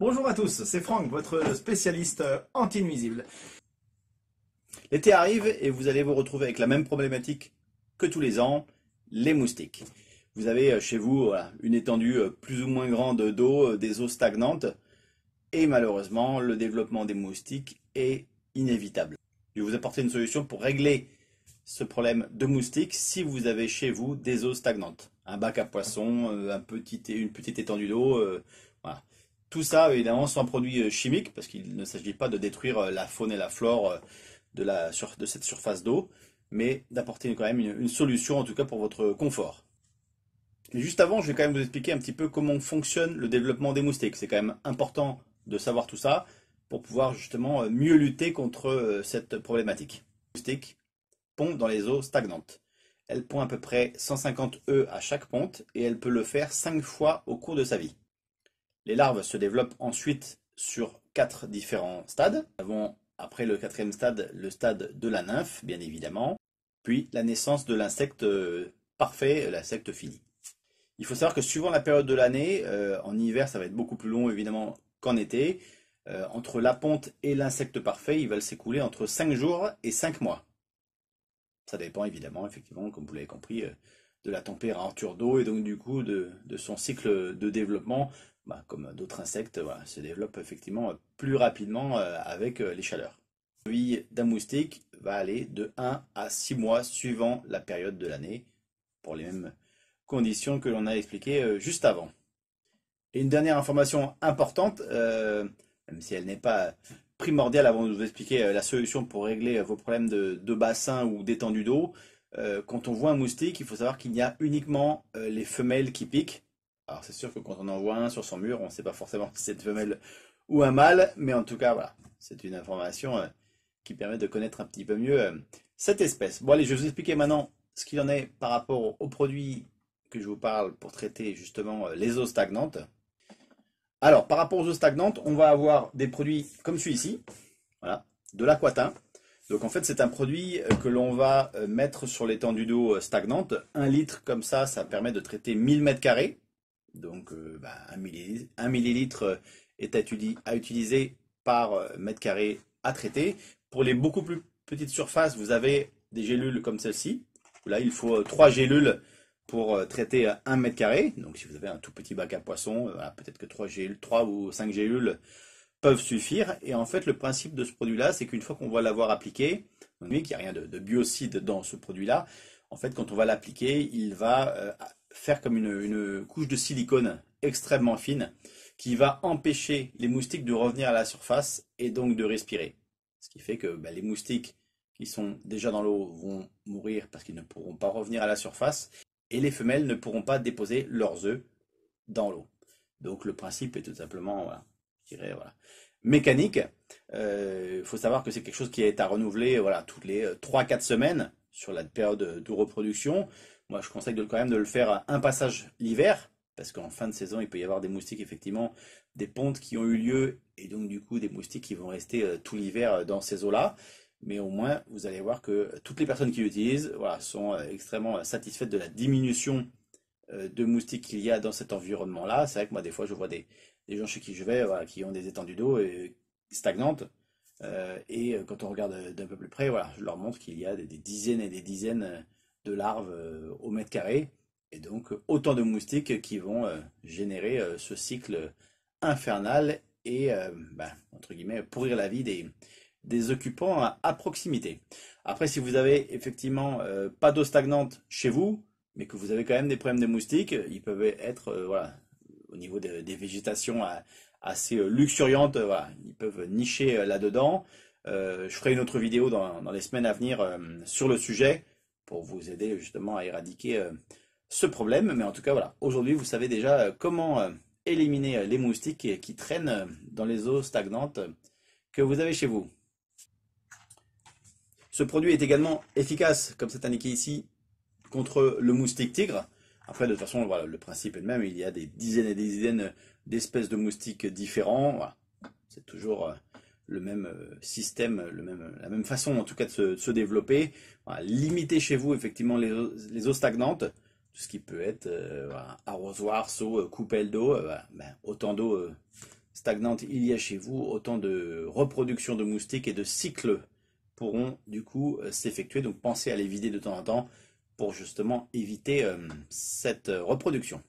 Bonjour à tous, c'est Franck, votre spécialiste anti-nuisible. L'été arrive et vous allez vous retrouver avec la même problématique que tous les ans, les moustiques. Vous avez chez vous euh, une étendue euh, plus ou moins grande d'eau, euh, des eaux stagnantes, et malheureusement, le développement des moustiques est inévitable. Je vais vous apporter une solution pour régler ce problème de moustiques si vous avez chez vous des eaux stagnantes. Un bac à poissons, une petite étendue d'eau, voilà. Tout ça, évidemment, sans produit euh, chimiques, parce qu'il ne s'agit pas de détruire euh, la faune et la flore euh, de, la, de cette surface d'eau, mais d'apporter quand même une, solution, en tout cas pour votre confort. juste avant, je vais quand même vous expliquer un petit peu comment fonctionne le développement des moustiques. C'est quand même important de savoir tout ça pour pouvoir justement mieux lutter contre cette problématique. Les moustiques pondent dans les eaux stagnantes. Elle pond à peu près 150 œufs à chaque ponte et elle peut le faire 5 fois au cours de sa vie. Les larves se développent ensuite sur quatre différents stades. Nous avons après le quatrième stade le stade de la nymphe, bien évidemment, puis la naissance de l'insecte euh, parfait, euh, l'insecte fini. Il faut savoir que suivant la période de l'année, euh, en hiver ça va être beaucoup plus long évidemment qu'en été, entre la ponte et l'insecte parfait, il va s'écouler entre cinq jours et cinq mois. Ça dépend évidemment, effectivement, comme vous l'avez compris, de la température d'eau et donc du coup de, son cycle de développement bah, comme d'autres insectes, se développe effectivement plus rapidement euh, avec euh, les chaleurs. La vie d'un moustique va aller de 1 à 6 mois suivant la période de l'année, pour les mêmes conditions que l'on a expliquées euh, juste avant. Et une dernière information importante, même si elle n'est pas primordiale avant de vous expliquer la solution pour régler vos problèmes de, bassin ou d'étendue d'eau, quand on voit un moustique, il faut savoir qu'il n'y a uniquement les femelles qui piquent alors c'est sûr que quand on en voit un sur son mur, on ne sait pas forcément si c'est une femelle ou un mâle, mais en tout cas, voilà, c'est une information euh, qui permet de connaître un petit peu mieux euh, cette espèce. Bon allez, je vais vous expliquer maintenant ce qu'il en est par rapport aux produits que je vous parle pour traiter justement euh, les eaux stagnantes. Alors, par rapport aux eaux stagnantes, on va avoir des produits comme celui-ci, voilà, de l'aquatin. Donc en fait, c'est un produit que l'on va mettre sur l'étendue d'eau stagnante. Un litre comme ça, ça permet de traiter 1000 mètres carrés. Donc, euh, bah, un, millilitre, euh, est à, utiliser par euh, mètre carré à traiter. Pour les beaucoup plus petites surfaces, vous avez des gélules comme celle-ci. Là, il faut trois gélules pour traiter un mètre carré. Donc, si vous avez un tout petit bac à poisson, bah, peut-être que 3 gélules, trois ou 5 gélules peuvent suffire. Et en fait, le principe de ce produit-là, c'est qu'une fois qu'on va l'avoir appliqué, on voyez qu'il n'y a rien de, biocide dans ce produit-là. En fait, quand on va l'appliquer, il va faire comme une, couche de silicone extrêmement fine qui va empêcher les moustiques de revenir à la surface et donc de respirer. Ce qui fait que bah, les moustiques qui sont déjà dans l'eau vont mourir parce qu'ils ne pourront pas revenir à la surface et les femelles ne pourront pas déposer leurs œufs dans l'eau. Donc le principe est tout simplement, mécanique. Il euh, faut savoir que c'est quelque chose qui est à renouveler toutes les 3-4 euh, semaines sur la période de reproduction. Moi, je conseille quand même de le faire un passage l'hiver, parce qu'en fin de saison, il peut y avoir des moustiques, effectivement, des pontes qui ont eu lieu, et donc du coup, des moustiques qui vont rester euh, tout l'hiver euh, dans ces eaux-là. Mais au moins, vous allez voir que toutes les personnes qui l'utilisent sont euh, extrêmement satisfaites de la diminution de moustiques qu'il y a dans cet environnement-là. C'est vrai que moi, des fois, je vois des, gens chez qui je vais qui ont des étendues d'eau stagnantes. et quand on regarde d'un peu plus près, voilà, je leur montre qu'il y a des, dizaines et des dizaines de larves euh, au mètre carré. Et donc autant de moustiques qui vont euh, générer euh, ce cycle infernal et, bah, entre guillemets, pourrir la vie des, des occupants à, proximité. Après, si vous avez effectivement pas d'eau stagnante chez vous, mais que vous avez quand même des problèmes de moustiques, ils peuvent être voilà, au niveau des végétations assez luxuriantes, ils peuvent nicher là-dedans. je ferai une autre vidéo dans les semaines à venir sur le sujet pour vous aider justement à éradiquer euh, ce problème. Mais en tout cas, voilà, aujourd'hui, vous savez déjà euh, comment euh, éliminer les moustiques qui traînent dans les eaux stagnantes que vous avez chez vous. Ce produit est également efficace, comme c'est indiqué ici, contre le moustique tigre. Après, de toute façon, voilà, le principe est le même. Il y a des dizaines et des dizaines d'espèces de moustiques différents. Voilà. C'est toujours le même euh, système, la même façon en tout cas de se, développer. limiter limitez chez vous effectivement les, eaux stagnantes, tout ce qui peut être euh, arrosoir, seau, euh, coupelle d'eau, ben, autant d'eau stagnante il y a chez vous, autant de reproduction de moustiques et de cycles pourront du coup s'effectuer. Donc pensez à les vider de temps en temps pour justement éviter cette reproduction.